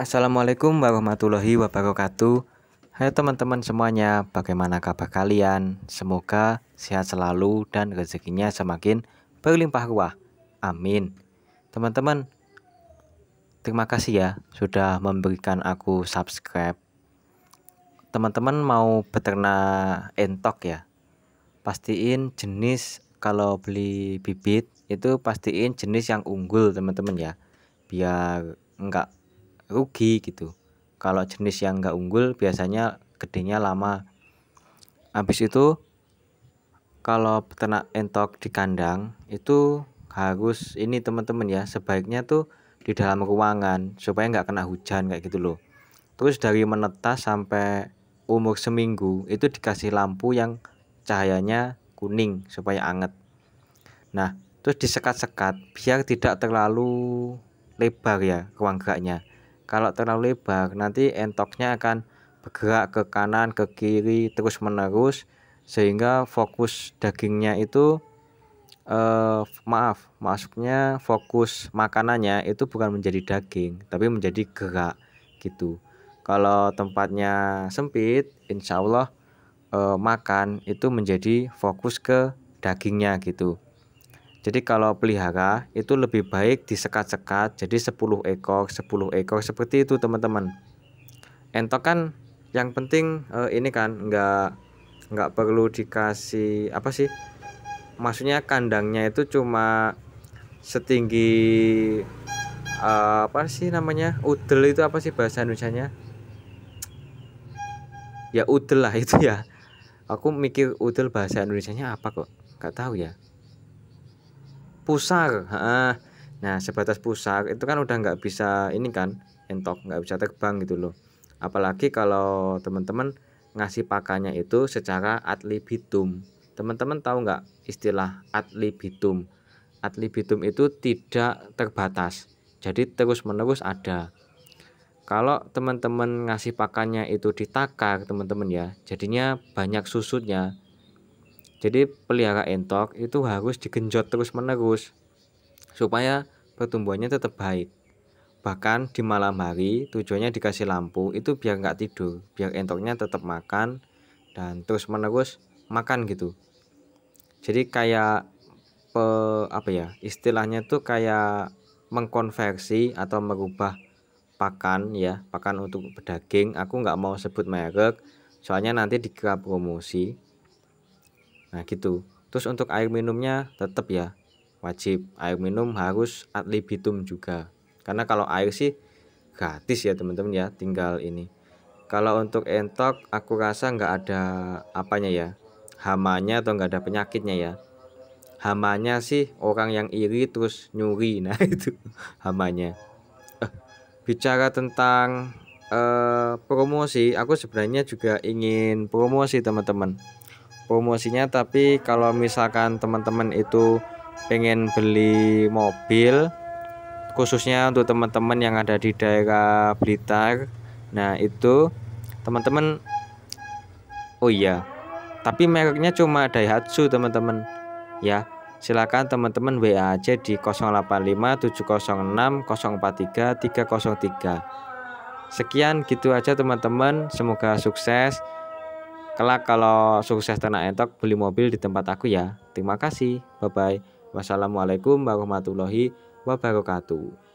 Assalamualaikum warahmatullahi wabarakatuh. Hai teman-teman semuanya, bagaimana kabar kalian? Semoga sehat selalu dan rezekinya semakin berlimpah ruah. Amin. Teman-teman, terima kasih ya sudah memberikan aku subscribe. Teman-teman mau beternak entok ya? Pastiin jenis kalau beli bibit itu pastiin jenis yang unggul teman-teman ya. Biar enggak rugi gitu kalau jenis yang enggak unggul biasanya gedenya lama habis itu kalau peternak entok di kandang itu harus ini teman-teman ya sebaiknya tuh di dalam ruangan supaya nggak kena hujan kayak gitu loh terus dari menetas sampai umur seminggu itu dikasih lampu yang cahayanya kuning supaya anget nah terus disekat-sekat biar tidak terlalu lebar ya ruang geraknya kalau terlalu lebar, nanti entoknya akan bergerak ke kanan, ke kiri, terus menerus, sehingga fokus dagingnya itu eh, maaf, maksudnya fokus makanannya itu bukan menjadi daging, tapi menjadi gerak gitu. Kalau tempatnya sempit, insya Allah eh, makan itu menjadi fokus ke dagingnya gitu. Jadi kalau pelihara itu lebih baik disekat-sekat jadi 10 ekor, 10 ekor seperti itu teman-teman. Entok kan yang penting eh, ini kan nggak nggak perlu dikasih apa sih? Maksudnya kandangnya itu cuma setinggi eh, apa sih namanya? Udel itu apa sih bahasa indonesia Ya udel lah itu ya. Aku mikir udel bahasa indonesia apa kok? Gak tahu ya pusar nah sebatas pusar itu kan udah nggak bisa ini kan entok nggak bisa terbang gitu loh apalagi kalau teman-teman ngasih pakannya itu secara ad libitum teman-teman tahu nggak istilah ad libitum ad libitum itu tidak terbatas jadi terus menerus ada kalau teman-teman ngasih pakannya itu ditakar teman-teman ya jadinya banyak susutnya jadi pelihara entok itu harus digenjot terus-menerus supaya pertumbuhannya tetap baik. Bahkan di malam hari tujuannya dikasih lampu itu biar nggak tidur, biar entoknya tetap makan dan terus-menerus makan gitu. Jadi kayak pe, apa ya? Istilahnya tuh kayak mengkonversi atau merubah pakan ya, pakan untuk daging. Aku nggak mau sebut merek soalnya nanti dikira promosi Nah gitu. Terus untuk air minumnya tetap ya wajib air minum harus ad libitum juga. Karena kalau air sih gratis ya teman-teman ya, tinggal ini. Kalau untuk entok aku rasa nggak ada apanya ya, hamanya atau nggak ada penyakitnya ya. Hamanya sih orang yang iri terus nyuri, nah itu hamanya. Eh, bicara tentang eh, promosi, aku sebenarnya juga ingin promosi teman-teman promosinya tapi kalau misalkan teman-teman itu pengen beli mobil khususnya untuk teman-teman yang ada di daerah Blitar nah itu teman-teman oh iya tapi mereknya cuma Daihatsu teman-teman ya silakan teman-teman WA aja di 085 706 043 303 sekian gitu aja teman-teman semoga sukses Kelak kalau sukses ternak entok beli mobil di tempat aku ya. Terima kasih. Bye bye. Wassalamualaikum warahmatullahi wabarakatuh.